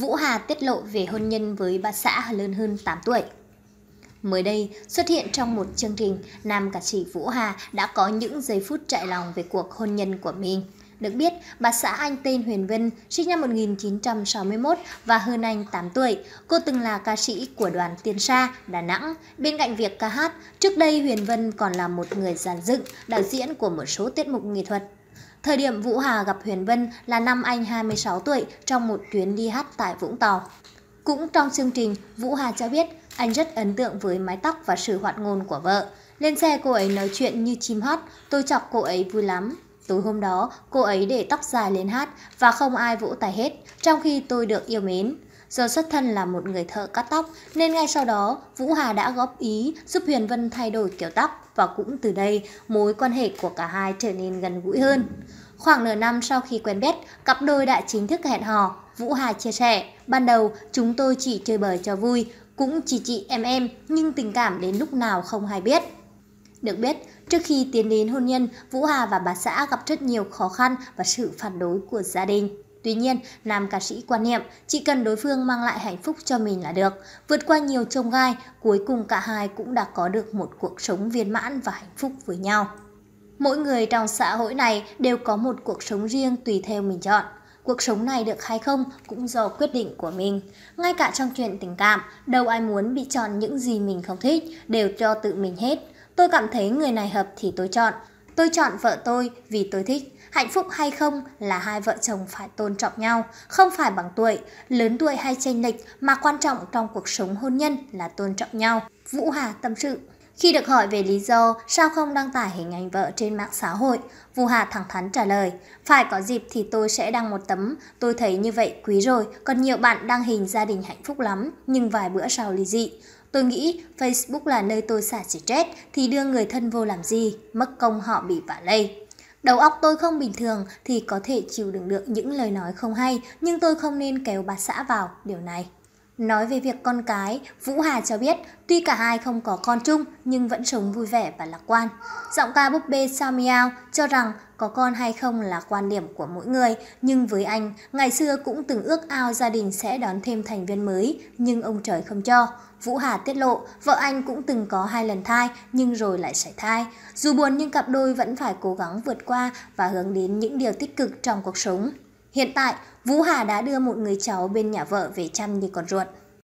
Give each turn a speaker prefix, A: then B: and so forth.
A: Vũ Hà tiết lộ về hôn nhân với bà xã lớn hơn 8 tuổi. Mới đây, xuất hiện trong một chương trình, nam ca sĩ Vũ Hà đã có những giây phút trại lòng về cuộc hôn nhân của mình. Được biết, bà xã Anh tên Huyền Vân, sinh năm 1961 và hơn anh 8 tuổi. Cô từng là ca sĩ của đoàn Tiên Sa, Đà Nẵng. Bên cạnh việc ca hát, trước đây Huyền Vân còn là một người giàn dựng, đạo diễn của một số tiết mục nghệ thuật Thời điểm Vũ Hà gặp Huyền Vân là năm anh 26 tuổi trong một chuyến đi hát tại Vũng Tàu. Cũng trong chương trình, Vũ Hà cho biết anh rất ấn tượng với mái tóc và sự hoạt ngôn của vợ. Lên xe cô ấy nói chuyện như chim hót, tôi chọc cô ấy vui lắm. Tối hôm đó, cô ấy để tóc dài lên hát và không ai vỗ tài hết, trong khi tôi được yêu mến. Do xuất thân là một người thợ cắt tóc nên ngay sau đó Vũ Hà đã góp ý giúp Huyền Vân thay đổi kiểu tóc và cũng từ đây mối quan hệ của cả hai trở nên gần gũi hơn. Khoảng nửa năm sau khi quen biết, cặp đôi đã chính thức hẹn hò. Vũ Hà chia sẻ, ban đầu chúng tôi chỉ chơi bời cho vui, cũng chỉ chị em em nhưng tình cảm đến lúc nào không hay biết. Được biết, trước khi tiến đến hôn nhân, Vũ Hà và bà xã gặp rất nhiều khó khăn và sự phản đối của gia đình. Tuy nhiên, nam ca sĩ quan niệm chỉ cần đối phương mang lại hạnh phúc cho mình là được. Vượt qua nhiều trông gai, cuối cùng cả hai cũng đã có được một cuộc sống viên mãn và hạnh phúc với nhau. Mỗi người trong xã hội này đều có một cuộc sống riêng tùy theo mình chọn. Cuộc sống này được hay không cũng do quyết định của mình. Ngay cả trong chuyện tình cảm, đâu ai muốn bị chọn những gì mình không thích, đều cho tự mình hết. Tôi cảm thấy người này hợp thì tôi chọn, Tôi chọn vợ tôi vì tôi thích. Hạnh phúc hay không là hai vợ chồng phải tôn trọng nhau, không phải bằng tuổi, lớn tuổi hay chênh lệch mà quan trọng trong cuộc sống hôn nhân là tôn trọng nhau. Vũ Hà tâm sự khi được hỏi về lý do sao không đăng tải hình ảnh vợ trên mạng xã hội, vũ Hà thẳng thắn trả lời, phải có dịp thì tôi sẽ đăng một tấm, tôi thấy như vậy quý rồi, còn nhiều bạn đăng hình gia đình hạnh phúc lắm, nhưng vài bữa sau ly dị. Tôi nghĩ Facebook là nơi tôi xả stress thì đưa người thân vô làm gì, mất công họ bị vả lây. Đầu óc tôi không bình thường thì có thể chịu đựng được những lời nói không hay, nhưng tôi không nên kéo bà xã vào điều này. Nói về việc con cái, Vũ Hà cho biết tuy cả hai không có con chung nhưng vẫn sống vui vẻ và lạc quan. Giọng ca búp bê Sao cho rằng có con hay không là quan điểm của mỗi người, nhưng với anh, ngày xưa cũng từng ước ao gia đình sẽ đón thêm thành viên mới, nhưng ông trời không cho. Vũ Hà tiết lộ, vợ anh cũng từng có hai lần thai, nhưng rồi lại sảy thai. Dù buồn nhưng cặp đôi vẫn phải cố gắng vượt qua và hướng đến những điều tích cực trong cuộc sống. Hiện tại, Vũ Hà đã đưa một người cháu bên nhà vợ về chăm như con ruột.